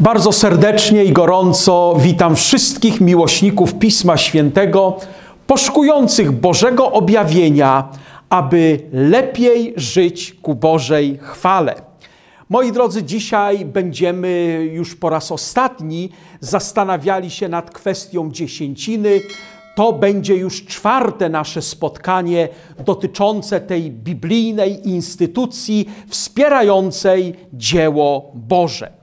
Bardzo serdecznie i gorąco witam wszystkich miłośników Pisma Świętego, poszukujących Bożego objawienia, aby lepiej żyć ku Bożej chwale. Moi drodzy, dzisiaj będziemy już po raz ostatni zastanawiali się nad kwestią dziesięciny. To będzie już czwarte nasze spotkanie dotyczące tej biblijnej instytucji wspierającej dzieło Boże.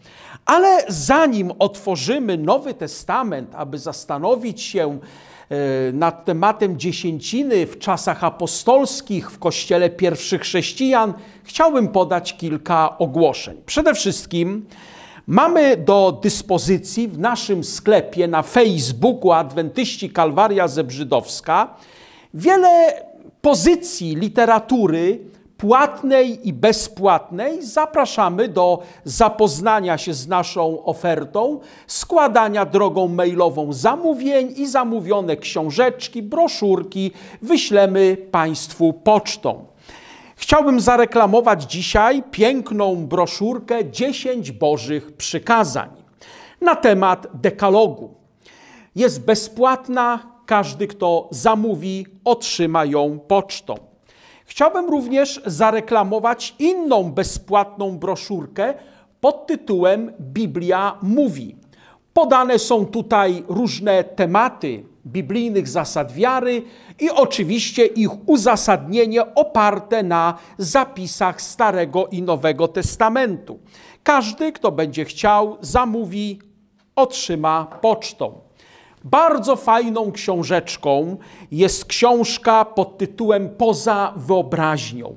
Ale zanim otworzymy Nowy Testament, aby zastanowić się e, nad tematem dziesięciny w czasach apostolskich w kościele pierwszych chrześcijan, chciałbym podać kilka ogłoszeń. Przede wszystkim mamy do dyspozycji w naszym sklepie na Facebooku Adwentyści Kalwaria Zebrzydowska wiele pozycji literatury płatnej i bezpłatnej zapraszamy do zapoznania się z naszą ofertą, składania drogą mailową zamówień i zamówione książeczki, broszurki wyślemy Państwu pocztą. Chciałbym zareklamować dzisiaj piękną broszurkę 10 Bożych Przykazań na temat dekalogu. Jest bezpłatna, każdy kto zamówi otrzyma ją pocztą. Chciałbym również zareklamować inną bezpłatną broszurkę pod tytułem Biblia mówi. Podane są tutaj różne tematy biblijnych zasad wiary i oczywiście ich uzasadnienie oparte na zapisach Starego i Nowego Testamentu. Każdy, kto będzie chciał, zamówi, otrzyma pocztą. Bardzo fajną książeczką jest książka pod tytułem Poza wyobraźnią.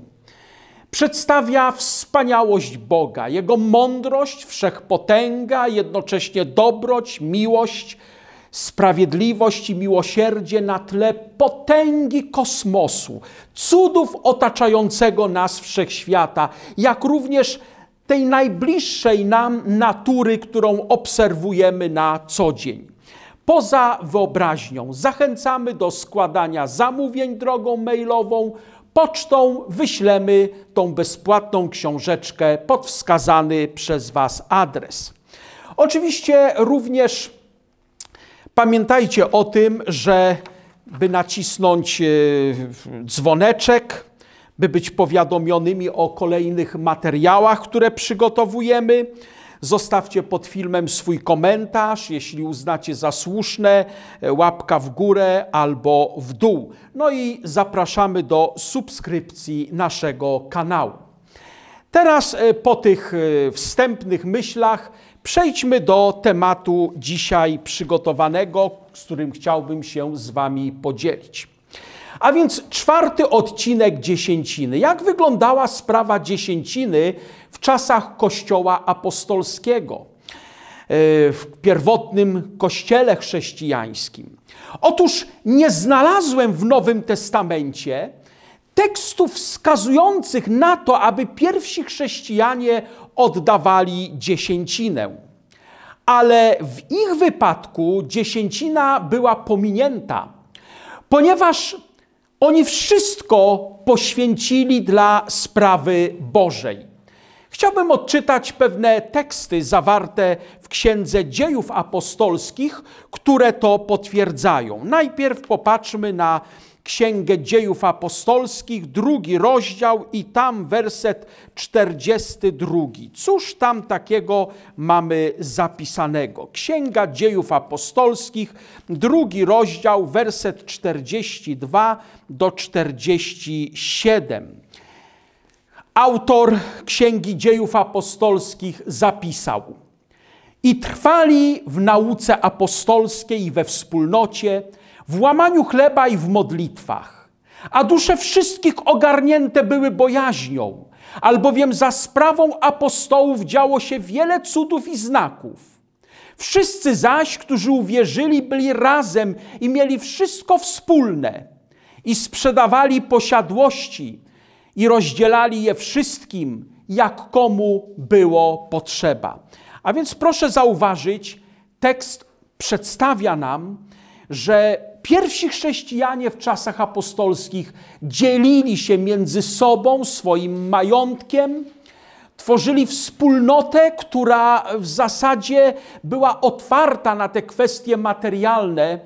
Przedstawia wspaniałość Boga, Jego mądrość, wszechpotęga, jednocześnie dobroć, miłość, sprawiedliwość i miłosierdzie na tle potęgi kosmosu, cudów otaczającego nas wszechświata, jak również tej najbliższej nam natury, którą obserwujemy na co dzień poza wyobraźnią. Zachęcamy do składania zamówień drogą mailową. Pocztą wyślemy tą bezpłatną książeczkę pod wskazany przez Was adres. Oczywiście również pamiętajcie o tym, że by nacisnąć e, dzwoneczek, by być powiadomionymi o kolejnych materiałach, które przygotowujemy. Zostawcie pod filmem swój komentarz, jeśli uznacie za słuszne, e, łapka w górę albo w dół. No i zapraszamy do subskrypcji naszego kanału. Teraz e, po tych e, wstępnych myślach przejdźmy do tematu dzisiaj przygotowanego, z którym chciałbym się z Wami podzielić. A więc czwarty odcinek dziesięciny. Jak wyglądała sprawa dziesięciny w czasach Kościoła apostolskiego, e, w pierwotnym Kościele chrześcijańskim. Otóż nie znalazłem w Nowym Testamencie tekstów wskazujących na to, aby pierwsi chrześcijanie oddawali dziesięcinę. Ale w ich wypadku dziesięcina była pominięta, ponieważ oni wszystko poświęcili dla sprawy Bożej. Chciałbym odczytać pewne teksty zawarte w Księdze Dziejów Apostolskich, które to potwierdzają. Najpierw popatrzmy na Księgę Dziejów Apostolskich, drugi rozdział i tam werset 42. Cóż tam takiego mamy zapisanego? Księga Dziejów Apostolskich, drugi rozdział, werset 42 do 47 autor Księgi Dziejów Apostolskich zapisał: I trwali w nauce apostolskiej i we wspólnocie, w łamaniu chleba i w modlitwach. A dusze wszystkich ogarnięte były bojaźnią, albowiem za sprawą apostołów działo się wiele cudów i znaków. Wszyscy zaś, którzy uwierzyli, byli razem i mieli wszystko wspólne i sprzedawali posiadłości i rozdzielali je wszystkim, jak komu było potrzeba. A więc proszę zauważyć, tekst przedstawia nam, że pierwsi chrześcijanie w czasach apostolskich dzielili się między sobą swoim majątkiem, tworzyli wspólnotę, która w zasadzie była otwarta na te kwestie materialne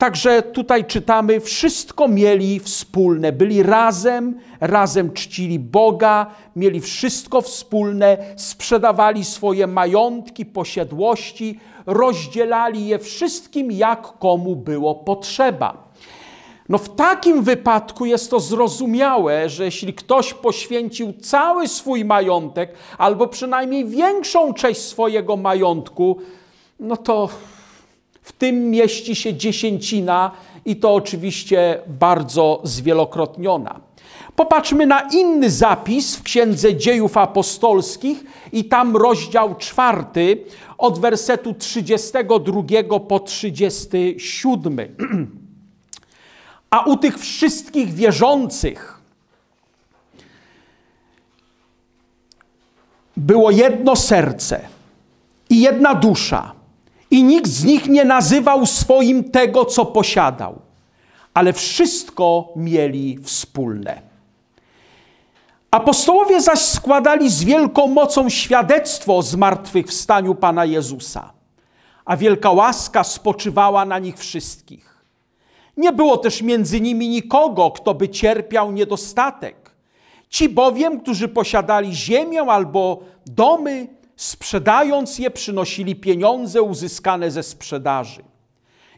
Także tutaj czytamy, wszystko mieli wspólne, byli razem, razem czcili Boga, mieli wszystko wspólne, sprzedawali swoje majątki, posiadłości, rozdzielali je wszystkim, jak komu było potrzeba. No w takim wypadku jest to zrozumiałe, że jeśli ktoś poświęcił cały swój majątek, albo przynajmniej większą część swojego majątku, no to w tym mieści się dziesięcina i to oczywiście bardzo zwielokrotniona. Popatrzmy na inny zapis w Księdze Dziejów Apostolskich i tam rozdział czwarty od wersetu 32 po 37. A u tych wszystkich wierzących było jedno serce i jedna dusza. I nikt z nich nie nazywał swoim tego, co posiadał, ale wszystko mieli wspólne. Apostołowie zaś składali z wielką mocą świadectwo o zmartwychwstaniu Pana Jezusa, a wielka łaska spoczywała na nich wszystkich. Nie było też między nimi nikogo, kto by cierpiał niedostatek. Ci bowiem, którzy posiadali ziemię albo domy, Sprzedając je, przynosili pieniądze uzyskane ze sprzedaży.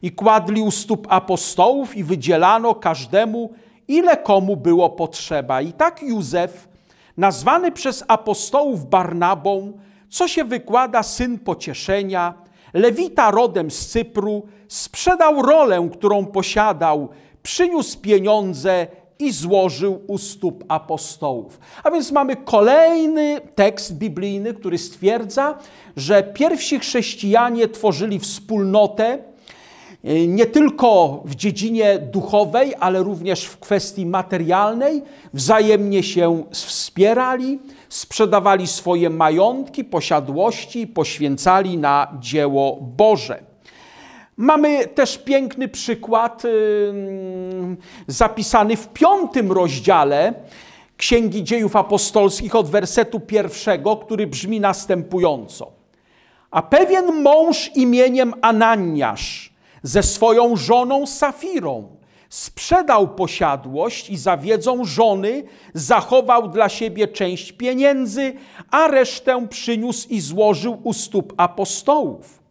I kładli u stóp apostołów i wydzielano każdemu, ile komu było potrzeba. I tak Józef, nazwany przez apostołów Barnabą, co się wykłada syn pocieszenia, lewita rodem z Cypru, sprzedał rolę, którą posiadał, przyniósł pieniądze i złożył u stóp apostołów. A więc mamy kolejny tekst biblijny, który stwierdza, że pierwsi chrześcijanie tworzyli wspólnotę y, nie tylko w dziedzinie duchowej, ale również w kwestii materialnej, wzajemnie się wspierali, sprzedawali swoje majątki, posiadłości, poświęcali na dzieło Boże. Mamy też piękny przykład zapisany w piątym rozdziale Księgi Dziejów Apostolskich od wersetu pierwszego, który brzmi następująco. A pewien mąż imieniem Ananiasz ze swoją żoną Safirą sprzedał posiadłość i za wiedzą żony zachował dla siebie część pieniędzy, a resztę przyniósł i złożył u stóp apostołów.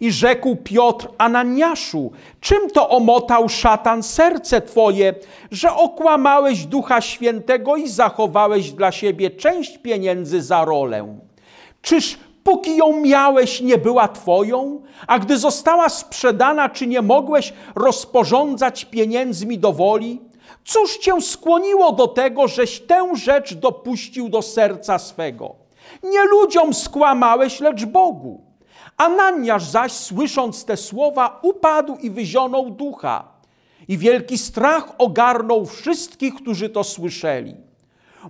I rzekł Piotr Ananiaszu, czym to omotał szatan serce twoje, że okłamałeś Ducha Świętego i zachowałeś dla siebie część pieniędzy za rolę? Czyż póki ją miałeś, nie była twoją? A gdy została sprzedana, czy nie mogłeś rozporządzać pieniędzmi do woli? Cóż cię skłoniło do tego, żeś tę rzecz dopuścił do serca swego? Nie ludziom skłamałeś, lecz Bogu. Ananiasz zaś, słysząc te słowa, upadł i wyzionął ducha. I wielki strach ogarnął wszystkich, którzy to słyszeli.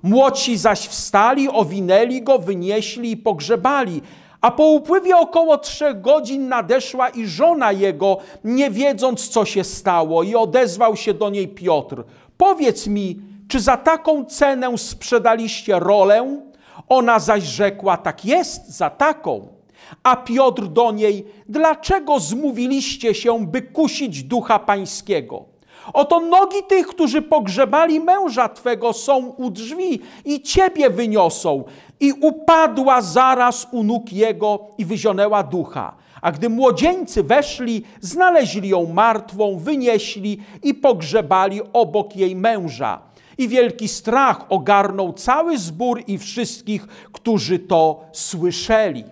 Młodsi zaś wstali, owinęli go, wynieśli i pogrzebali. A po upływie około trzech godzin nadeszła i żona jego, nie wiedząc, co się stało, i odezwał się do niej Piotr: Powiedz mi, czy za taką cenę sprzedaliście rolę? Ona zaś rzekła: Tak jest, za taką. A Piotr do niej: Dlaczego zmówiliście się, by kusić ducha pańskiego? Oto nogi tych, którzy pogrzebali męża twego, są u drzwi i ciebie wyniosą. I upadła zaraz u nóg jego i wyzionęła ducha. A gdy młodzieńcy weszli, znaleźli ją martwą, wynieśli i pogrzebali obok jej męża. I wielki strach ogarnął cały zbór i wszystkich, którzy to słyszeli.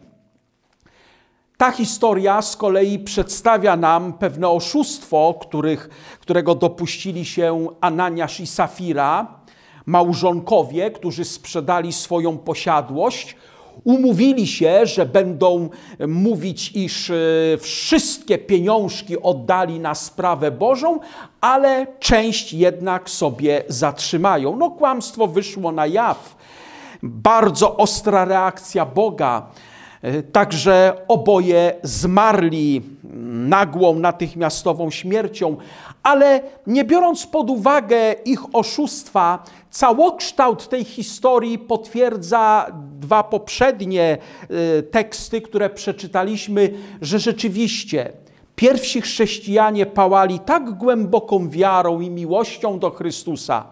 Ta historia z kolei przedstawia nam pewne oszustwo, których, którego dopuścili się Ananiasz i Safira, małżonkowie, którzy sprzedali swoją posiadłość, umówili się, że będą mówić, iż e, wszystkie pieniążki oddali na sprawę Bożą, ale część jednak sobie zatrzymają. No, kłamstwo wyszło na jaw. Bardzo ostra reakcja Boga. Także oboje zmarli nagłą, natychmiastową śmiercią, ale nie biorąc pod uwagę ich oszustwa, całokształt tej historii potwierdza dwa poprzednie e, teksty, które przeczytaliśmy, że rzeczywiście pierwsi chrześcijanie pałali tak głęboką wiarą i miłością do Chrystusa,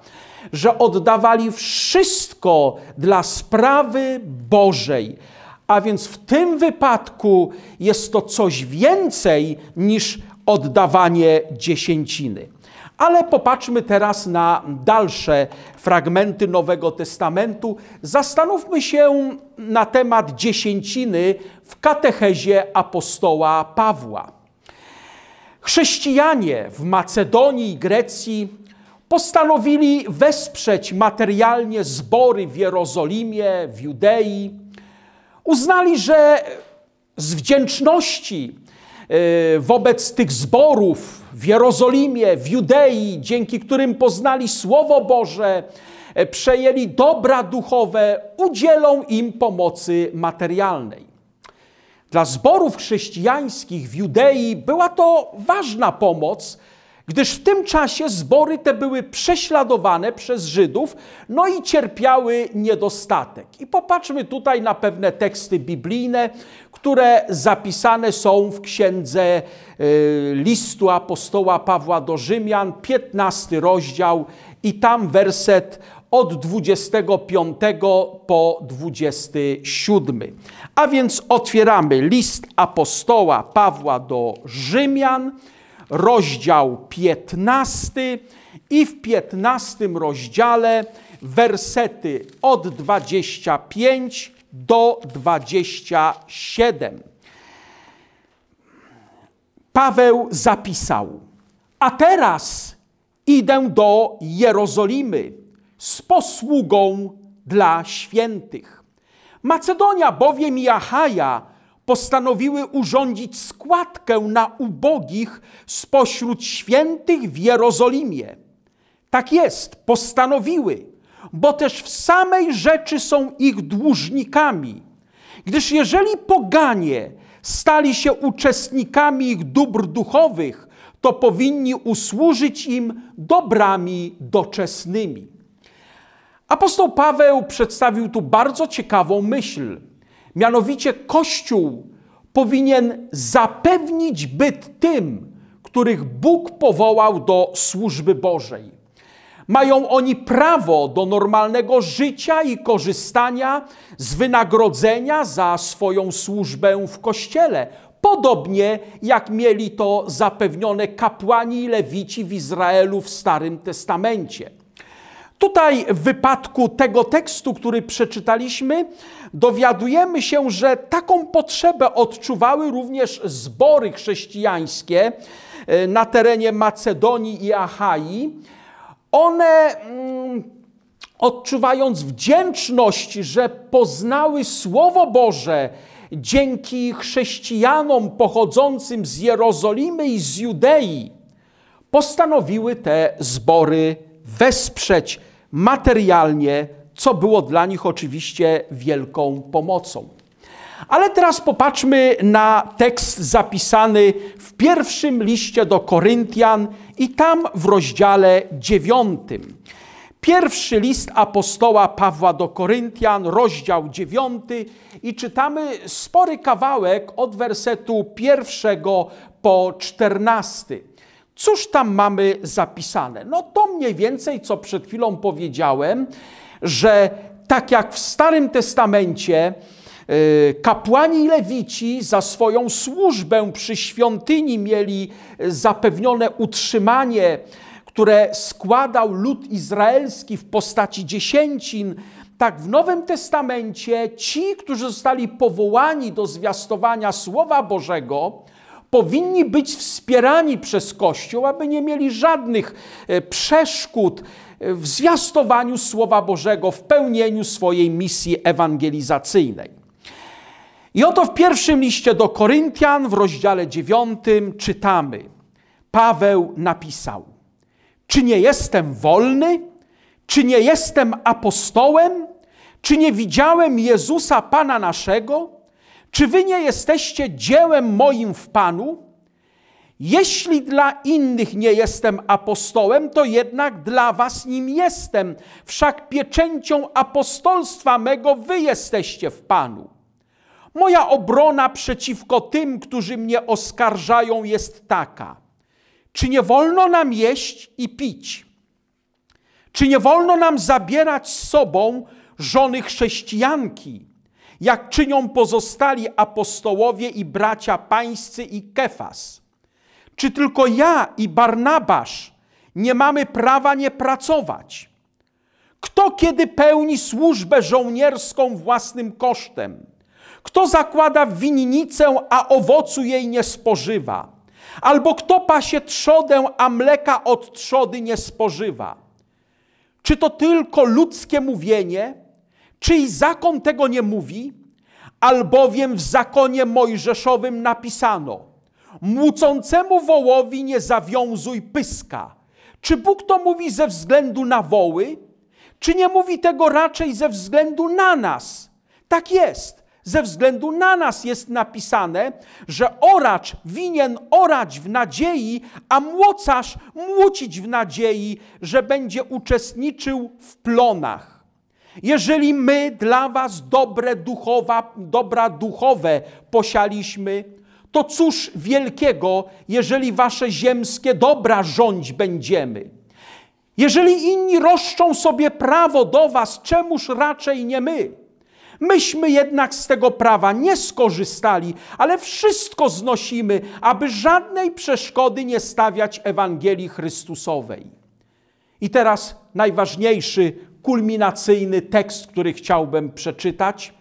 że oddawali wszystko dla sprawy Bożej a więc w tym wypadku jest to coś więcej niż oddawanie dziesięciny. Ale popatrzmy teraz na dalsze fragmenty Nowego Testamentu. Zastanówmy się na temat dziesięciny w katechezie apostoła Pawła. Chrześcijanie w Macedonii i Grecji postanowili wesprzeć materialnie zbory w Jerozolimie, w Judei Uznali, że z wdzięczności e, wobec tych zborów w Jerozolimie, w Judei, dzięki którym poznali Słowo Boże, e, przejęli dobra duchowe, udzielą im pomocy materialnej. Dla zborów chrześcijańskich w Judei była to ważna pomoc, gdyż w tym czasie zbory te były prześladowane przez Żydów, no i cierpiały niedostatek. I popatrzmy tutaj na pewne teksty biblijne, które zapisane są w księdze e, listu apostoła Pawła do Rzymian, 15 rozdział i tam werset od 25 po 27. A więc otwieramy list apostoła Pawła do Rzymian, rozdział 15 i w 15 rozdziale wersety od 25 do 27. Paweł zapisał: A teraz idę do Jerozolimy z posługą dla świętych. Macedonia bowiem i Achaja postanowiły urządzić składkę na ubogich spośród świętych w Jerozolimie. Tak jest, postanowiły, bo też w samej rzeczy są ich dłużnikami. Gdyż jeżeli poganie stali się uczestnikami ich dóbr duchowych, to powinni usłużyć im dobrami doczesnymi. Apostoł Paweł przedstawił tu bardzo ciekawą myśl, Mianowicie Kościół powinien zapewnić byt tym, których Bóg powołał do służby Bożej. Mają oni prawo do normalnego życia i korzystania z wynagrodzenia za swoją służbę w kościele, podobnie jak mieli to zapewnione kapłani i lewici w Izraelu w Starym Testamencie. Tutaj w wypadku tego tekstu, który przeczytaliśmy, dowiadujemy się, że taką potrzebę odczuwały również zbory chrześcijańskie e, na terenie Macedonii i Achai. One mm, odczuwając wdzięczność, że poznały Słowo Boże, dzięki chrześcijanom pochodzącym z Jerozolimy i z Judei, postanowiły te zbory wesprzeć, materialnie, co było dla nich oczywiście wielką pomocą. Ale teraz popatrzmy na tekst zapisany w pierwszym liście do Koryntian i tam w rozdziale dziewiątym. Pierwszy list apostoła Pawła do Koryntian, rozdział dziewiąty i czytamy spory kawałek od wersetu pierwszego po czternasty. Cóż tam mamy zapisane? No to mniej więcej, co przed chwilą powiedziałem, że tak jak w Starym Testamencie y, kapłani i lewici za swoją służbę przy świątyni mieli y, zapewnione utrzymanie, które składał lud izraelski w postaci dziesięcin, tak w Nowym Testamencie ci, którzy zostali powołani do zwiastowania Słowa Bożego, powinni być wspierani przez Kościół, aby nie mieli żadnych e, przeszkód e, w zwiastowaniu Słowa Bożego, w pełnieniu swojej misji ewangelizacyjnej. I oto w pierwszym liście do Koryntian w rozdziale dziewiątym czytamy: Paweł napisał: Czy nie jestem wolny? Czy nie jestem apostołem? Czy nie widziałem Jezusa Pana naszego? Czy wy nie jesteście dziełem moim w Panu? Jeśli dla innych nie jestem apostołem, to jednak dla was nim jestem. Wszak pieczęcią apostolstwa mego wy jesteście w Panu. Moja obrona przeciwko tym, którzy mnie oskarżają, jest taka. Czy nie wolno nam jeść i pić? Czy nie wolno nam zabierać z sobą żony chrześcijanki? jak czynią pozostali apostołowie i bracia pańscy i Kefas. Czy tylko ja i Barnabasz nie mamy prawa nie pracować? Kto kiedy pełni służbę żołnierską własnym kosztem? Kto zakłada winnicę, a owocu jej nie spożywa? Albo kto pasie trzodę, a mleka od trzody nie spożywa? Czy to tylko ludzkie mówienie? Czyj zakon tego nie mówi? Albowiem w zakonie mojżeszowym napisano: Młócącemu wołowi nie zawiązuj pyska. Czy Bóg to mówi ze względu na woły? Czy nie mówi tego raczej ze względu na nas? Tak jest. Ze względu na nas jest napisane, że oracz winien orać w nadziei, a młocarz młócić w nadziei, że będzie uczestniczył w plonach. Jeżeli my dla was dobre duchowa, dobra duchowe posialiśmy, to cóż wielkiego, jeżeli wasze ziemskie dobra rządź będziemy? Jeżeli inni roszczą sobie prawo do was, czemuż raczej nie my? Myśmy jednak z tego prawa nie skorzystali, ale wszystko znosimy, aby żadnej przeszkody nie stawiać Ewangelii Chrystusowej. I teraz najważniejszy kulminacyjny tekst, który chciałbym przeczytać.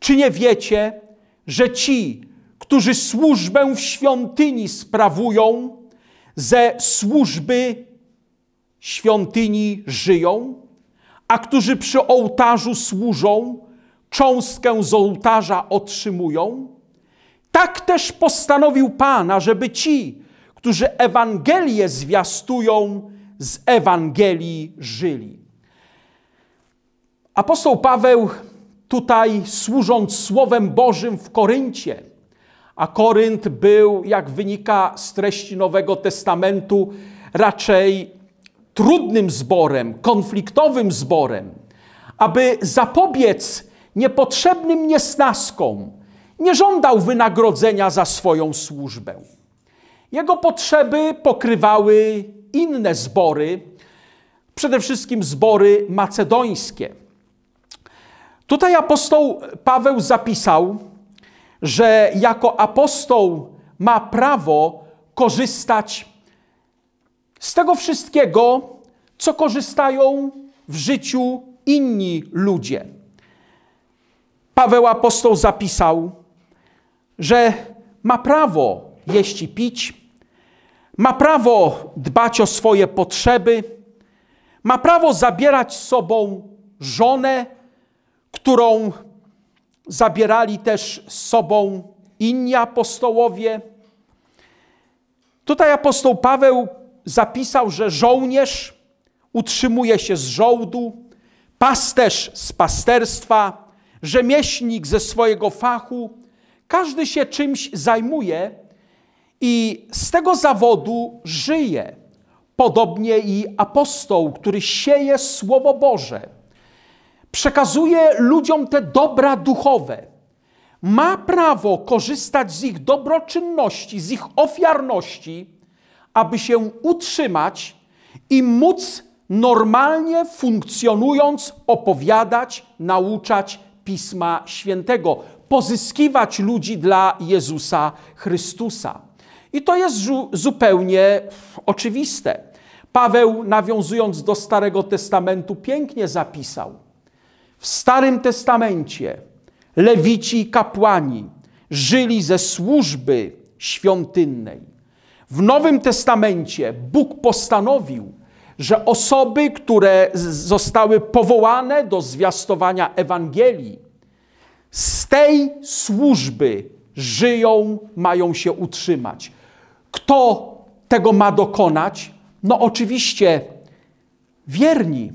Czy nie wiecie, że ci, którzy służbę w świątyni sprawują, ze służby świątyni żyją, a którzy przy ołtarzu służą, cząstkę z ołtarza otrzymują? Tak też postanowił Pan, żeby ci, którzy Ewangelię zwiastują, z Ewangelii żyli. Apostoł Paweł tutaj służąc Słowem Bożym w Koryncie, a Korynt był, jak wynika z treści Nowego Testamentu, raczej trudnym zborem, konfliktowym zborem, aby zapobiec niepotrzebnym niesnaskom, nie żądał wynagrodzenia za swoją służbę. Jego potrzeby pokrywały inne zbory, przede wszystkim zbory macedońskie. Tutaj apostoł Paweł zapisał, że jako apostoł ma prawo korzystać z tego wszystkiego, co korzystają w życiu inni ludzie. Paweł apostoł zapisał, że ma prawo jeść i pić, ma prawo dbać o swoje potrzeby, ma prawo zabierać z sobą żonę którą zabierali też z sobą inni apostołowie. Tutaj apostoł Paweł zapisał, że żołnierz utrzymuje się z żołdu, pasterz z pasterstwa, rzemieślnik ze swojego fachu. Każdy się czymś zajmuje i z tego zawodu żyje. Podobnie i apostoł, który sieje Słowo Boże przekazuje ludziom te dobra duchowe. Ma prawo korzystać z ich dobroczynności, z ich ofiarności, aby się utrzymać i móc normalnie funkcjonując opowiadać, nauczać Pisma Świętego, pozyskiwać ludzi dla Jezusa Chrystusa. I to jest zupełnie oczywiste. Paweł, nawiązując do Starego Testamentu, pięknie zapisał: w Starym Testamencie lewici i kapłani żyli ze służby świątynnej. W Nowym Testamencie Bóg postanowił, że osoby, które zostały powołane do zwiastowania Ewangelii, z tej służby żyją, mają się utrzymać. Kto tego ma dokonać? No oczywiście wierni,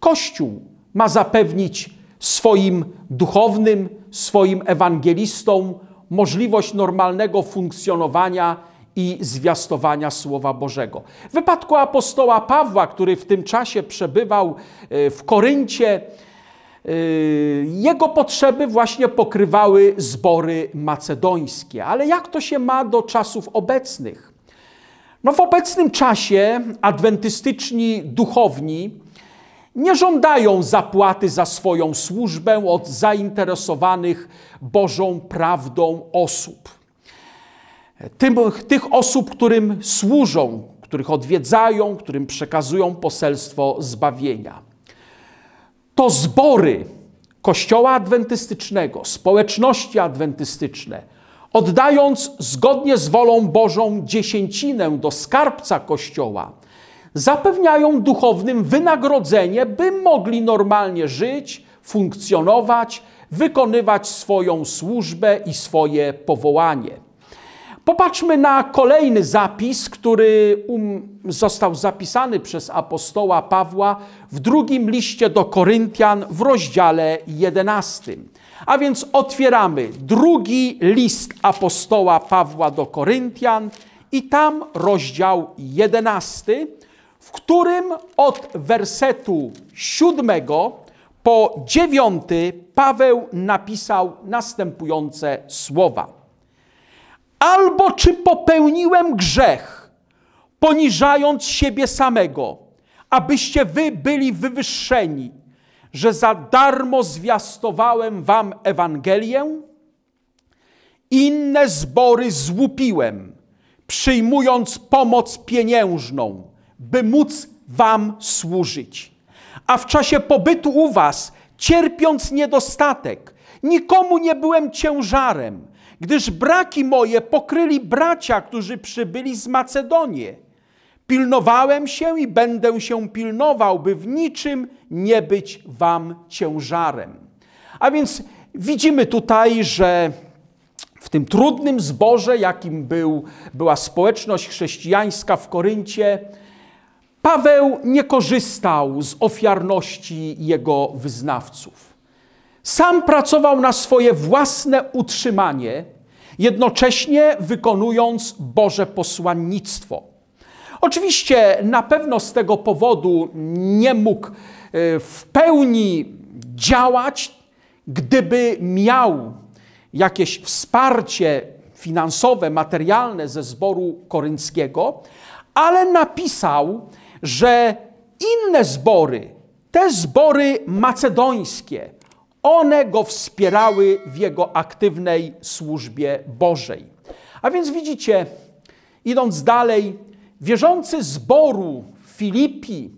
Kościół, ma zapewnić swoim duchownym, swoim ewangelistom możliwość normalnego funkcjonowania i zwiastowania Słowa Bożego. W wypadku apostoła Pawła, który w tym czasie przebywał e, w Koryncie, e, jego potrzeby właśnie pokrywały zbory macedońskie. Ale jak to się ma do czasów obecnych? No w obecnym czasie adwentystyczni duchowni nie żądają zapłaty za swoją służbę od zainteresowanych Bożą prawdą osób. Tym, tych osób, którym służą, których odwiedzają, którym przekazują poselstwo zbawienia. To zbory Kościoła Adwentystycznego, społeczności adwentystyczne, oddając zgodnie z wolą Bożą dziesięcinę do skarbca Kościoła, zapewniają duchownym wynagrodzenie, by mogli normalnie żyć, funkcjonować, wykonywać swoją służbę i swoje powołanie. Popatrzmy na kolejny zapis, który um, został zapisany przez apostoła Pawła w drugim liście do Koryntian w rozdziale 11. A więc otwieramy drugi list apostoła Pawła do Koryntian i tam rozdział 11 którym od wersetu siódmego po dziewiąty Paweł napisał następujące słowa. Albo czy popełniłem grzech, poniżając siebie samego, abyście wy byli wywyższeni, że za darmo zwiastowałem wam Ewangelię? Inne zbory złupiłem, przyjmując pomoc pieniężną by móc Wam służyć. A w czasie pobytu u Was, cierpiąc niedostatek, nikomu nie byłem ciężarem, gdyż braki moje pokryli bracia, którzy przybyli z Macedonii. Pilnowałem się i będę się pilnował, by w niczym nie być Wam ciężarem. A więc widzimy tutaj, że w tym trudnym zborze, jakim był, była społeczność chrześcijańska w Koryncie, Paweł nie korzystał z ofiarności jego wyznawców. Sam pracował na swoje własne utrzymanie, jednocześnie wykonując Boże posłannictwo. Oczywiście na pewno z tego powodu nie mógł e, w pełni działać, gdyby miał jakieś wsparcie finansowe, materialne ze zboru korynckiego, ale napisał że inne zbory, te zbory macedońskie, one go wspierały w jego aktywnej służbie Bożej. A więc widzicie, idąc dalej, wierzący zboru Filipi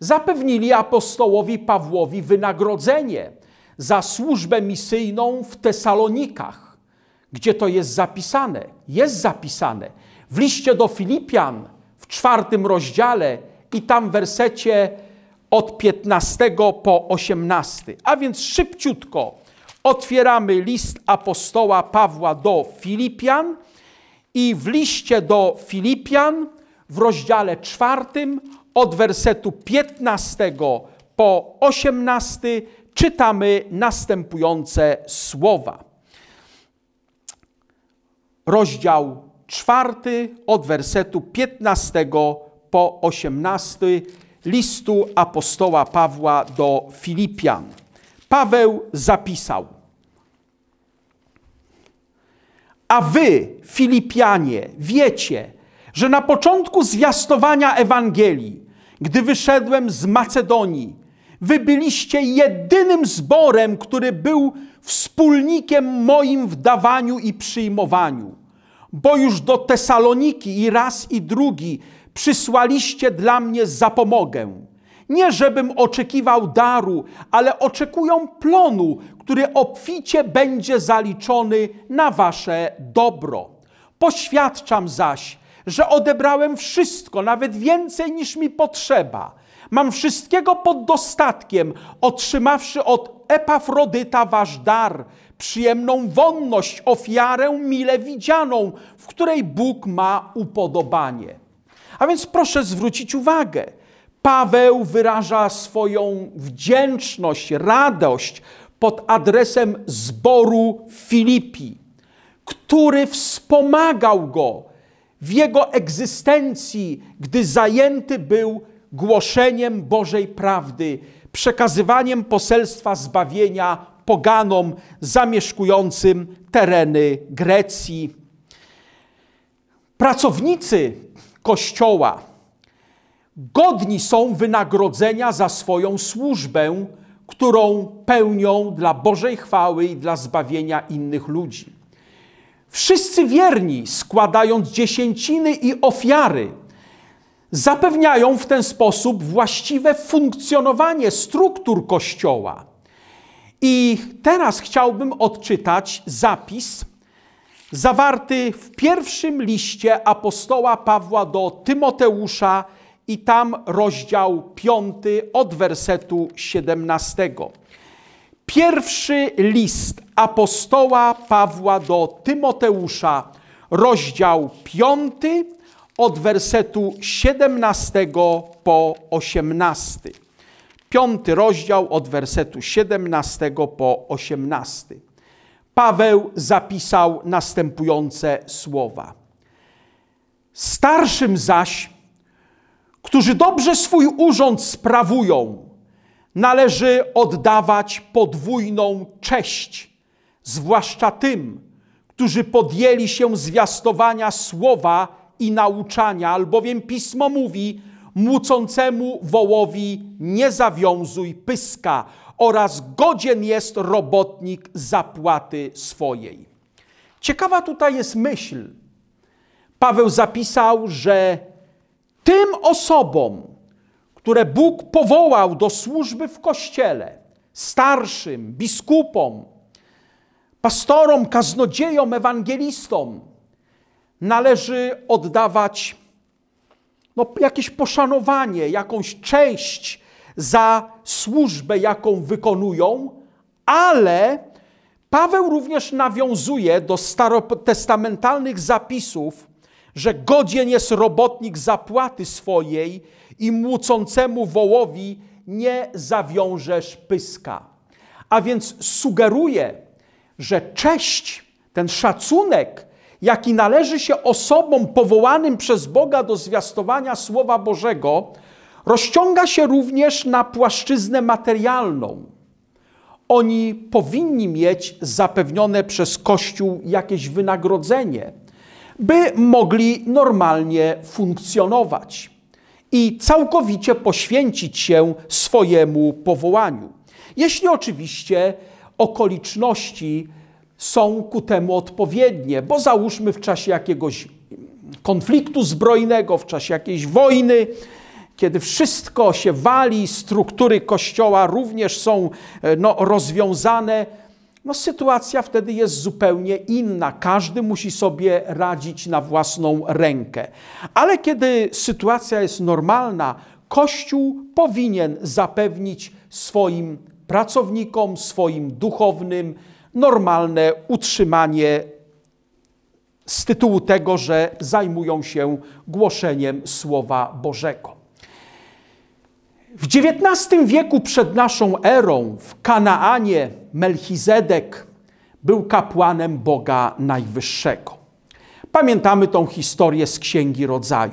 zapewnili apostołowi Pawłowi wynagrodzenie za służbę misyjną w Tesalonikach, gdzie to jest zapisane. Jest zapisane w liście do Filipian w czwartym rozdziale i tam w wersecie od 15 po 18. A więc szybciutko otwieramy list apostoła Pawła do Filipian i w liście do Filipian w rozdziale czwartym od wersetu 15 po 18 czytamy następujące słowa. Rozdział czwarty od wersetu 15 po 18 listu apostoła Pawła do Filipian. Paweł zapisał: A wy, Filipianie, wiecie, że na początku zwiastowania Ewangelii, gdy wyszedłem z Macedonii, wy byliście jedynym zborem, który był wspólnikiem moim w dawaniu i przyjmowaniu. Bo już do Tesaloniki i raz i drugi Przysłaliście dla mnie zapomogę. Nie żebym oczekiwał daru, ale oczekują plonu, który obficie będzie zaliczony na wasze dobro. Poświadczam zaś, że odebrałem wszystko, nawet więcej niż mi potrzeba. Mam wszystkiego pod dostatkiem, otrzymawszy od Epafrodyta wasz dar, przyjemną wonność, ofiarę mile widzianą, w której Bóg ma upodobanie. A więc proszę zwrócić uwagę. Paweł wyraża swoją wdzięczność, radość pod adresem zboru Filipi, który wspomagał go w jego egzystencji, gdy zajęty był głoszeniem Bożej prawdy, przekazywaniem poselstwa zbawienia poganom zamieszkującym tereny Grecji. Pracownicy Kościoła. Godni są wynagrodzenia za swoją służbę, którą pełnią dla Bożej chwały i dla zbawienia innych ludzi. Wszyscy wierni, składając dziesięciny i ofiary, zapewniają w ten sposób właściwe funkcjonowanie struktur Kościoła. I teraz chciałbym odczytać zapis zawarty w pierwszym liście apostoła Pawła do Tymoteusza i tam rozdział 5 od wersetu 17. Pierwszy list apostoła Pawła do Tymoteusza, rozdział 5 od wersetu 17 po 18. Piąty rozdział od wersetu 17 po 18. Paweł zapisał następujące słowa. Starszym zaś, którzy dobrze swój urząd sprawują, należy oddawać podwójną cześć, zwłaszcza tym, którzy podjęli się zwiastowania słowa i nauczania, albowiem pismo mówi: Młocącemu wołowi nie zawiązuj pyska, oraz godzien jest robotnik zapłaty swojej. Ciekawa tutaj jest myśl. Paweł zapisał, że tym osobom, które Bóg powołał do służby w kościele, starszym, biskupom, pastorom, kaznodziejom, ewangelistom, należy oddawać no, jakieś poszanowanie, jakąś część za służbę, jaką wykonują, ale Paweł również nawiązuje do starotestamentalnych zapisów, że godzien jest robotnik zapłaty swojej i młócącemu wołowi nie zawiążesz pyska. A więc sugeruje, że cześć, ten szacunek, jaki należy się osobom powołanym przez Boga do zwiastowania Słowa Bożego, rozciąga się również na płaszczyznę materialną. Oni powinni mieć zapewnione przez Kościół jakieś wynagrodzenie, by mogli normalnie funkcjonować i całkowicie poświęcić się swojemu powołaniu. Jeśli oczywiście okoliczności są ku temu odpowiednie, bo załóżmy w czasie jakiegoś konfliktu zbrojnego, w czasie jakiejś wojny, kiedy wszystko się wali, struktury kościoła również są e, no, rozwiązane, no, sytuacja wtedy jest zupełnie inna. Każdy musi sobie radzić na własną rękę. Ale kiedy sytuacja jest normalna, Kościół powinien zapewnić swoim pracownikom, swoim duchownym normalne utrzymanie z tytułu tego, że zajmują się głoszeniem Słowa Bożego. W XIX wieku przed naszą erą w Kanaanie Melchizedek był kapłanem Boga Najwyższego. Pamiętamy tą historię z Księgi Rodzaju.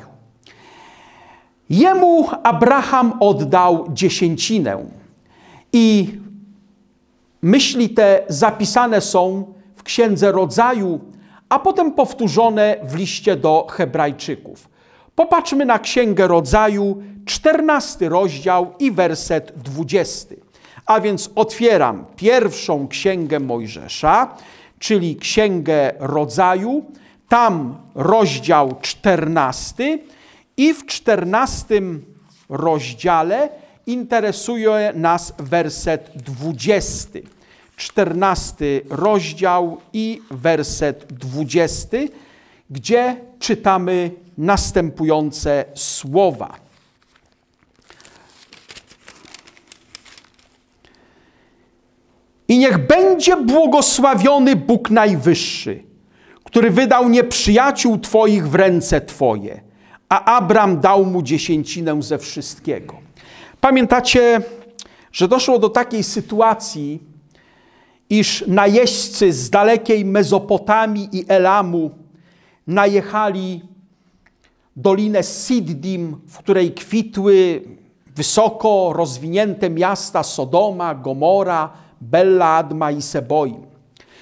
Jemu Abraham oddał dziesięcinę i myśli te zapisane są w Księdze Rodzaju, a potem powtórzone w liście do Hebrajczyków. Popatrzmy na Księgę Rodzaju, 14 rozdział i werset 20. A więc otwieram pierwszą Księgę Mojżesza, czyli Księgę Rodzaju, tam rozdział 14 i w 14 rozdziale interesuje nas werset 20. 14 rozdział i werset 20 gdzie czytamy następujące słowa. I niech będzie błogosławiony Bóg Najwyższy, który wydał nieprzyjaciół Twoich w ręce Twoje, a Abram dał mu dziesięcinę ze wszystkiego. Pamiętacie, że doszło do takiej sytuacji, iż najeźdźcy z dalekiej Mezopotamii i Elamu najechali dolinę Siddim, w której kwitły wysoko rozwinięte miasta Sodoma, Gomora, Bella Adma i Seboim.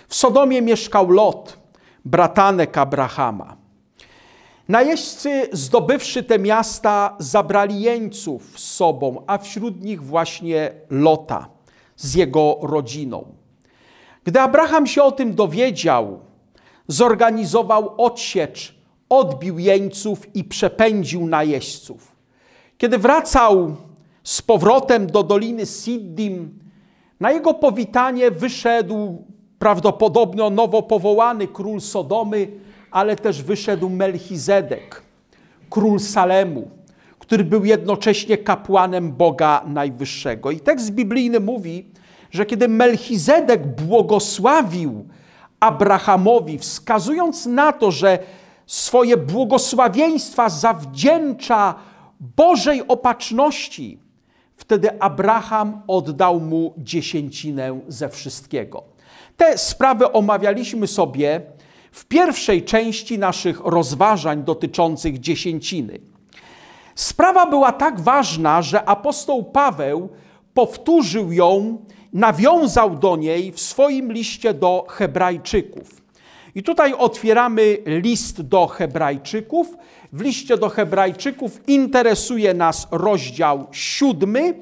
W Sodomie mieszkał Lot, bratanek Abrahama. Najeźdźcy, zdobywszy te miasta, zabrali jeńców z sobą, a wśród nich właśnie Lota z jego rodziną. Gdy Abraham się o tym dowiedział, zorganizował odsiecz, odbił jeńców i przepędził najeźdźców. Kiedy wracał z powrotem do doliny Siddim, na jego powitanie wyszedł prawdopodobnie nowo powołany król Sodomy, ale też wyszedł Melchizedek, król Salemu, który był jednocześnie kapłanem Boga Najwyższego. I tekst biblijny mówi, że kiedy Melchizedek błogosławił Abrahamowi, wskazując na to, że swoje błogosławieństwa zawdzięcza Bożej opatrzności, wtedy Abraham oddał mu dziesięcinę ze wszystkiego. Te sprawy omawialiśmy sobie w pierwszej części naszych rozważań dotyczących dziesięciny. Sprawa była tak ważna, że apostoł Paweł powtórzył ją nawiązał do niej w swoim liście do Hebrajczyków. I tutaj otwieramy list do Hebrajczyków. W liście do Hebrajczyków interesuje nas rozdział siódmy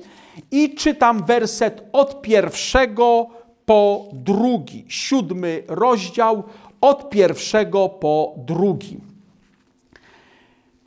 i czytam werset od pierwszego po drugi. Siódmy rozdział od pierwszego po drugi.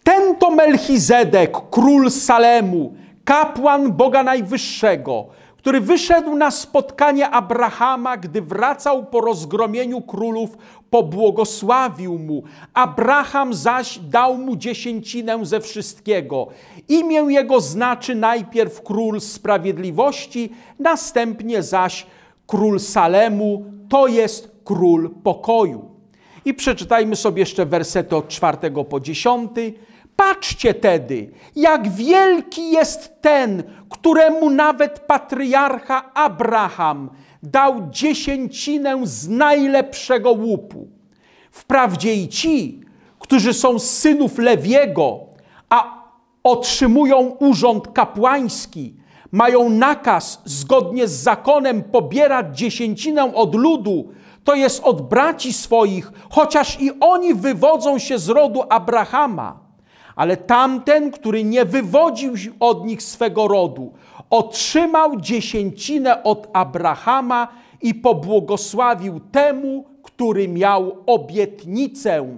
Ten to Melchizedek, król Salemu, kapłan Boga Najwyższego, który wyszedł na spotkanie Abrahama, gdy wracał po rozgromieniu królów, pobłogosławił mu. Abraham zaś dał mu dziesięcinę ze wszystkiego. Imię jego znaczy najpierw król sprawiedliwości, następnie zaś król Salemu, to jest król pokoju. I przeczytajmy sobie jeszcze wersety od czwartego po dziesiąty. Patrzcie tedy, jak wielki jest ten, któremu nawet patriarcha Abraham dał dziesięcinę z najlepszego łupu. Wprawdzie i ci, którzy są z synów Lewiego, a otrzymują urząd kapłański, mają nakaz zgodnie z zakonem pobierać dziesięcinę od ludu, to jest od braci swoich, chociaż i oni wywodzą się z rodu Abrahama ale tamten, który nie wywodził od nich swego rodu, otrzymał dziesięcinę od Abrahama i pobłogosławił temu, który miał obietnicę.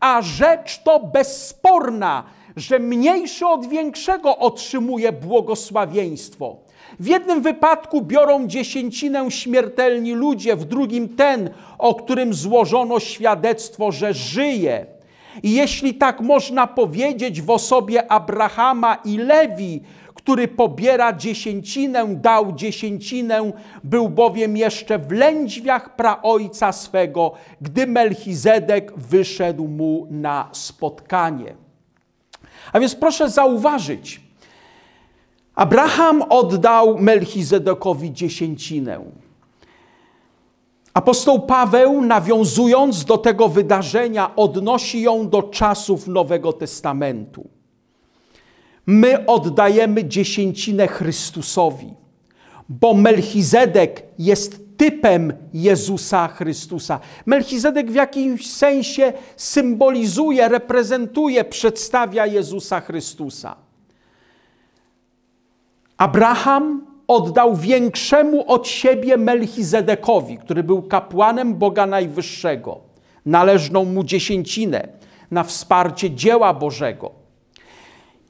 A rzecz to bezsporna, że mniejszy od większego otrzymuje błogosławieństwo. W jednym wypadku biorą dziesięcinę śmiertelni ludzie, w drugim ten, o którym złożono świadectwo, że żyje. I jeśli tak można powiedzieć w osobie Abrahama i Lewi, który pobiera dziesięcinę, dał dziesięcinę, był bowiem jeszcze w lędźwiach praojca swego, gdy Melchizedek wyszedł mu na spotkanie. A więc proszę zauważyć, Abraham oddał Melchizedekowi dziesięcinę. Apostoł Paweł, nawiązując do tego wydarzenia, odnosi ją do czasów Nowego Testamentu. My oddajemy dziesięcinę Chrystusowi, bo Melchizedek jest typem Jezusa Chrystusa. Melchizedek w jakimś sensie symbolizuje, reprezentuje, przedstawia Jezusa Chrystusa. Abraham oddał większemu od siebie Melchizedekowi, który był kapłanem Boga Najwyższego, należną mu dziesięcinę na wsparcie dzieła Bożego.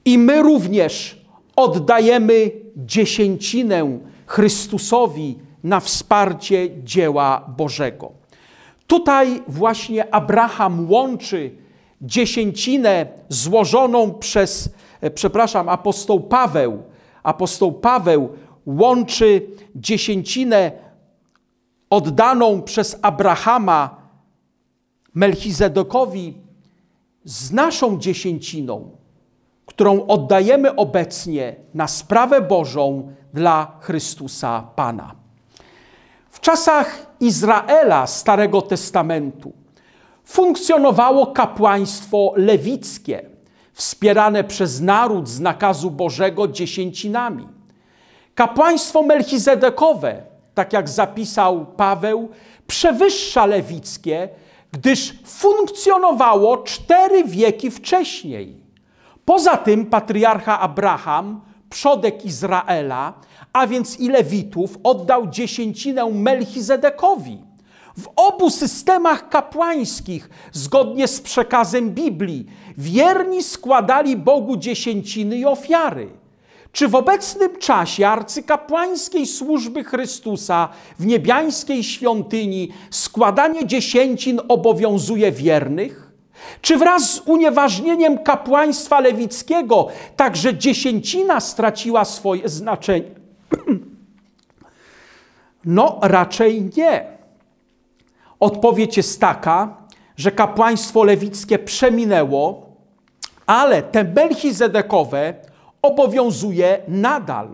I my również oddajemy dziesięcinę Chrystusowi na wsparcie dzieła Bożego. Tutaj właśnie Abraham łączy dziesięcinę złożoną przez, e, przepraszam, apostoł Paweł. Apostoł Paweł łączy dziesięcinę oddaną przez Abrahama Melchizedekowi z naszą dziesięciną, którą oddajemy obecnie na sprawę Bożą dla Chrystusa Pana. W czasach Izraela Starego Testamentu funkcjonowało kapłaństwo lewickie, wspierane przez naród z nakazu Bożego dziesięcinami. Kapłaństwo melchizedekowe, tak jak zapisał Paweł, przewyższa lewickie, gdyż funkcjonowało cztery wieki wcześniej. Poza tym patriarcha Abraham, przodek Izraela, a więc i Lewitów, oddał dziesięcinę Melchizedekowi. W obu systemach kapłańskich, zgodnie z przekazem Biblii, wierni składali Bogu dziesięciny i ofiary. Czy w obecnym czasie arcykapłańskiej służby Chrystusa w niebiańskiej świątyni składanie dziesięcin obowiązuje wiernych? Czy wraz z unieważnieniem kapłaństwa lewickiego także dziesięcina straciła swoje znaczenie? No, raczej nie. Odpowiedź jest taka, że kapłaństwo lewickie przeminęło, ale te melchizedekowe obowiązuje nadal,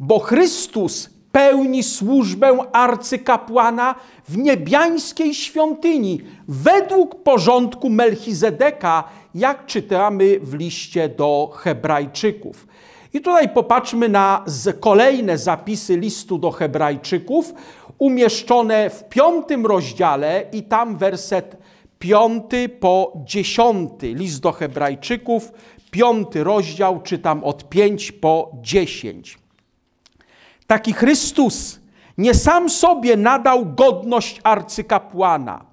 bo Chrystus pełni służbę arcykapłana w niebiańskiej świątyni według porządku Melchizedeka, jak czytamy w liście do Hebrajczyków. I tutaj popatrzmy na kolejne zapisy listu do Hebrajczyków, umieszczone w piątym rozdziale i tam werset piąty po dziesiąty. List do Hebrajczyków, piąty rozdział, czytam od 5 po 10. Taki Chrystus nie sam sobie nadał godność arcykapłana,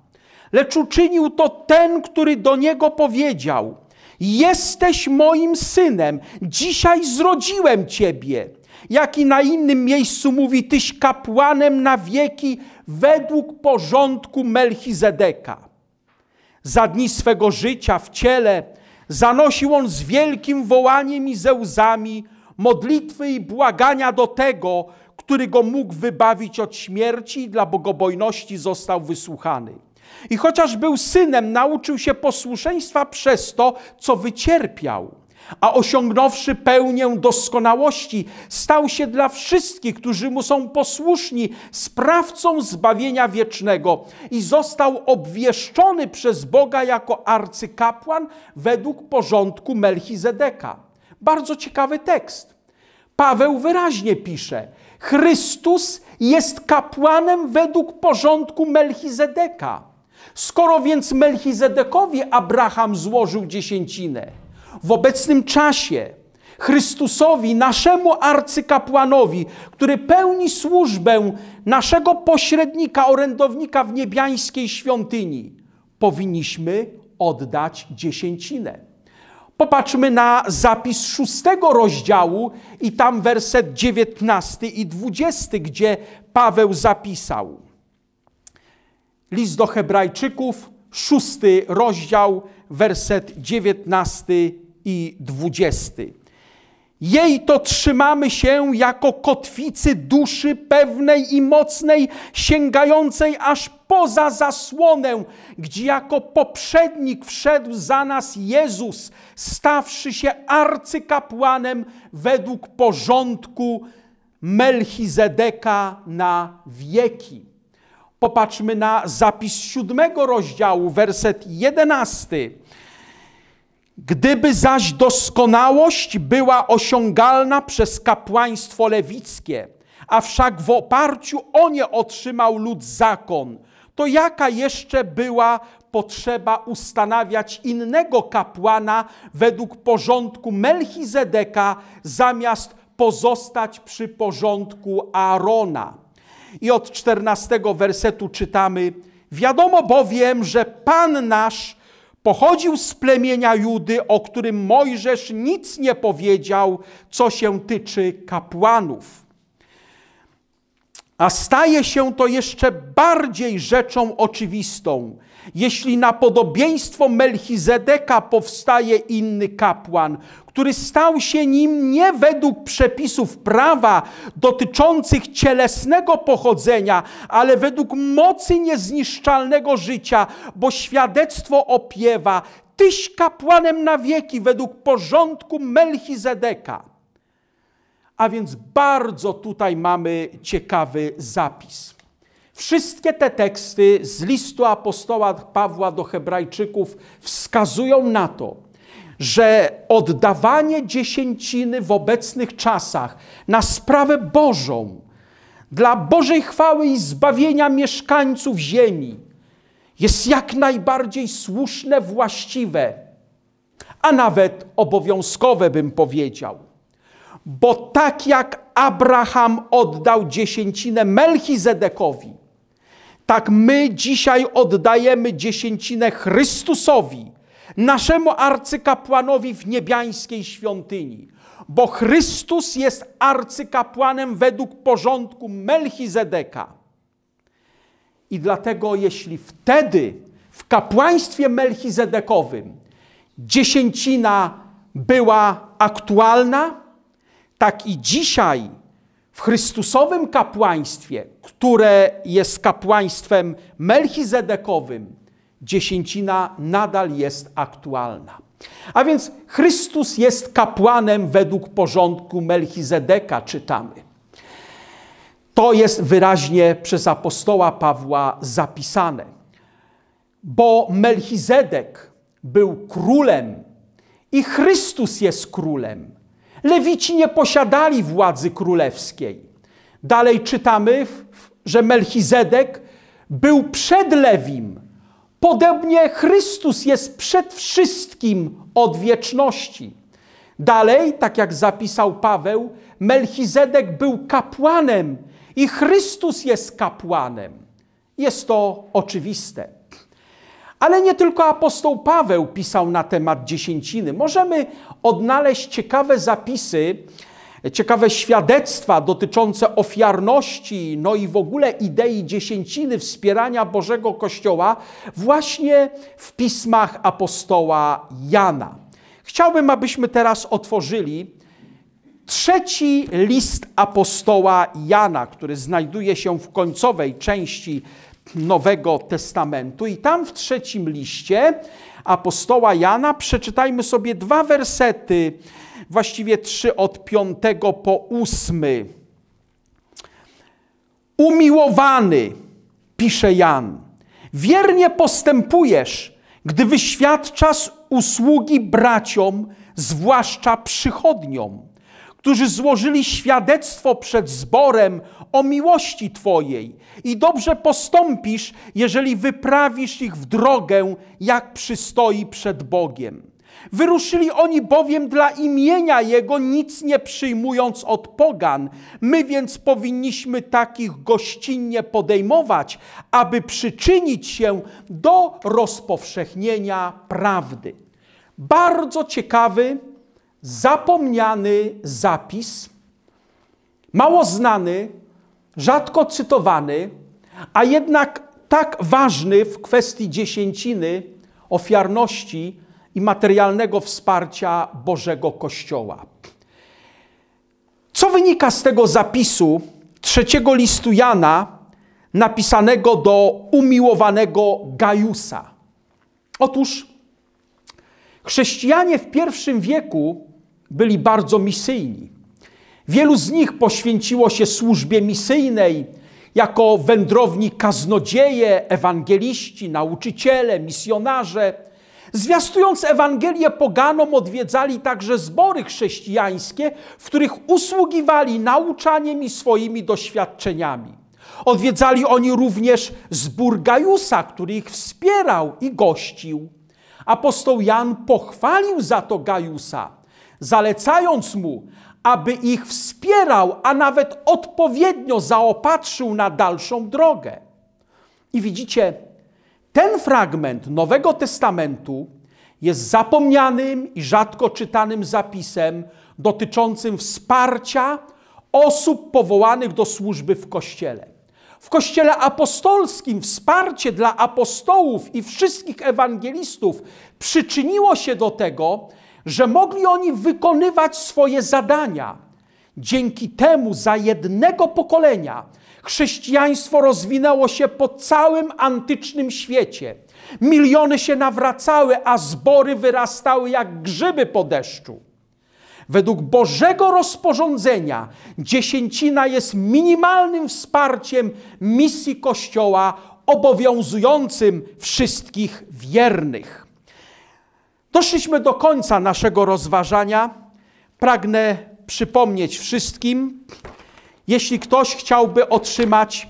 lecz uczynił to ten, który do niego powiedział: Jesteś moim synem, dzisiaj zrodziłem ciebie. Jak i na innym miejscu mówi, tyś kapłanem na wieki według porządku Melchizedeka. Za dni swego życia w ciele zanosił on z wielkim wołaniem i ze łzami modlitwy i błagania do tego, który go mógł wybawić od śmierci i dla bogobojności został wysłuchany. I chociaż był synem, nauczył się posłuszeństwa przez to, co wycierpiał a osiągnąwszy pełnię doskonałości, stał się dla wszystkich, którzy mu są posłuszni, sprawcą zbawienia wiecznego i został obwieszczony przez Boga jako arcykapłan według porządku Melchizedeka. Bardzo ciekawy tekst. Paweł wyraźnie pisze: Chrystus jest kapłanem według porządku Melchizedeka. Skoro więc Melchizedekowi Abraham złożył dziesięcinę, w obecnym czasie Chrystusowi, naszemu arcykapłanowi, który pełni służbę naszego pośrednika, orędownika w niebiańskiej świątyni, powinniśmy oddać dziesięcinę. Popatrzmy na zapis szóstego rozdziału i tam werset dziewiętnasty i dwudziesty, gdzie Paweł zapisał. List do Hebrajczyków, szósty rozdział, werset dziewiętnasty i dwudziesty. Jej to trzymamy się jako kotwicy duszy pewnej i mocnej, sięgającej aż poza zasłonę, gdzie jako poprzednik wszedł za nas Jezus, stawszy się arcykapłanem według porządku Melchizedeka na wieki. Popatrzmy na zapis siódmego rozdziału, werset jedenasty. Gdyby zaś doskonałość była osiągalna przez kapłaństwo lewickie, a wszak w oparciu o nie otrzymał lud zakon, to jaka jeszcze była potrzeba ustanawiać innego kapłana według porządku Melchizedeka, zamiast pozostać przy porządku Arona? I od 14 wersetu czytamy: Wiadomo bowiem, że Pan nasz pochodził z plemienia Judy, o którym Mojżesz nic nie powiedział, co się tyczy kapłanów. A staje się to jeszcze bardziej rzeczą oczywistą, jeśli na podobieństwo Melchizedeka powstaje inny kapłan, który stał się nim nie według przepisów prawa dotyczących cielesnego pochodzenia, ale według mocy niezniszczalnego życia, bo świadectwo opiewa, tyś kapłanem na wieki według porządku Melchizedeka. A więc bardzo tutaj mamy ciekawy zapis. Wszystkie te teksty z listu apostoła Pawła do Hebrajczyków wskazują na to, że oddawanie dziesięciny w obecnych czasach na sprawę Bożą, dla Bożej chwały i zbawienia mieszkańców ziemi, jest jak najbardziej słuszne, właściwe, a nawet obowiązkowe, bym powiedział. Bo tak jak Abraham oddał dziesięcinę Melchizedekowi, tak my dzisiaj oddajemy dziesięcinę Chrystusowi, naszemu arcykapłanowi w niebiańskiej świątyni. Bo Chrystus jest arcykapłanem według porządku Melchizedeka. I dlatego, jeśli wtedy w kapłaństwie melchizedekowym dziesięcina była aktualna, tak i dzisiaj w Chrystusowym kapłaństwie, które jest kapłaństwem melchizedekowym, dziesięcina nadal jest aktualna. A więc Chrystus jest kapłanem według porządku Melchizedeka, czytamy. To jest wyraźnie przez apostoła Pawła zapisane, bo Melchizedek był królem i Chrystus jest królem. Lewici nie posiadali władzy królewskiej. Dalej czytamy, że Melchizedek był przed Lewim. Podobnie Chrystus jest przed wszystkim od wieczności. Dalej, tak jak zapisał Paweł, Melchizedek był kapłanem i Chrystus jest kapłanem. Jest to oczywiste. Ale nie tylko apostoł Paweł pisał na temat dziesięciny. Możemy odnaleźć ciekawe zapisy, ciekawe świadectwa dotyczące ofiarności, no i w ogóle idei dziesięciny wspierania Bożego Kościoła, właśnie w pismach apostoła Jana. Chciałbym, abyśmy teraz otworzyli trzeci list apostoła Jana, który znajduje się w końcowej części Nowego Testamentu. I tam w trzecim liście apostoła Jana przeczytajmy sobie dwa wersety, właściwie trzy od piątego po ósmy. Umiłowany, pisze Jan, wiernie postępujesz, gdy wyświadczasz usługi braciom, zwłaszcza przychodniom którzy złożyli świadectwo przed zborem o miłości Twojej i dobrze postąpisz, jeżeli wyprawisz ich w drogę, jak przystoi przed Bogiem. Wyruszyli oni bowiem dla imienia Jego, nic nie przyjmując od pogan. My więc powinniśmy takich gościnnie podejmować, aby przyczynić się do rozpowszechnienia prawdy. Bardzo ciekawy zapomniany zapis, mało znany, rzadko cytowany, a jednak tak ważny w kwestii dziesięciny, ofiarności i materialnego wsparcia Bożego Kościoła. Co wynika z tego zapisu trzeciego listu Jana, napisanego do umiłowanego Gajusa? Otóż chrześcijanie w pierwszym wieku byli bardzo misyjni. Wielu z nich poświęciło się służbie misyjnej jako wędrowni kaznodzieje, ewangeliści, nauczyciele, misjonarze. Zwiastując Ewangelię poganom, odwiedzali także zbory chrześcijańskie, w których usługiwali nauczaniem i swoimi doświadczeniami. Odwiedzali oni również zbór Gajusa, który ich wspierał i gościł. Apostoł Jan pochwalił za to Gajusa zalecając mu, aby ich wspierał, a nawet odpowiednio zaopatrzył na dalszą drogę. I widzicie, ten fragment Nowego Testamentu jest zapomnianym i rzadko czytanym zapisem dotyczącym wsparcia osób powołanych do służby w Kościele. W Kościele apostolskim wsparcie dla apostołów i wszystkich ewangelistów przyczyniło się do tego, że mogli oni wykonywać swoje zadania. Dzięki temu za jednego pokolenia chrześcijaństwo rozwinęło się po całym antycznym świecie. Miliony się nawracały, a zbory wyrastały jak grzyby po deszczu. Według Bożego rozporządzenia dziesięcina jest minimalnym wsparciem misji Kościoła obowiązującym wszystkich wiernych. Doszliśmy do końca naszego rozważania. Pragnę przypomnieć wszystkim, jeśli ktoś chciałby otrzymać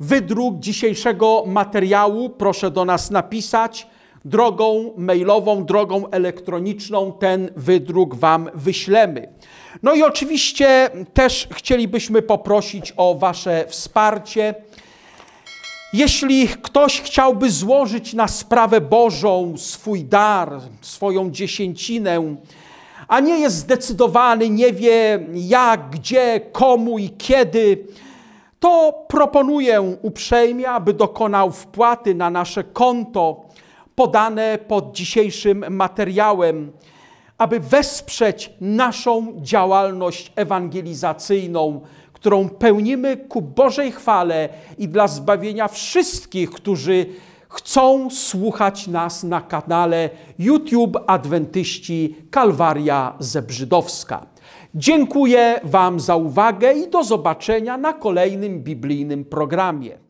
wydruk dzisiejszego materiału, proszę do nas napisać drogą mailową, drogą elektroniczną. Ten wydruk Wam wyślemy. No i oczywiście też chcielibyśmy poprosić o Wasze wsparcie jeśli ktoś chciałby złożyć na sprawę Bożą swój dar, swoją dziesięcinę, a nie jest zdecydowany, nie wie jak, gdzie, komu i kiedy, to proponuję uprzejmie, aby dokonał wpłaty na nasze konto podane pod dzisiejszym materiałem, aby wesprzeć naszą działalność ewangelizacyjną którą pełnimy ku Bożej chwale i dla zbawienia wszystkich, którzy chcą słuchać nas na kanale YouTube Adwentyści Kalwaria Zebrzydowska. Dziękuję Wam za uwagę i do zobaczenia na kolejnym biblijnym programie.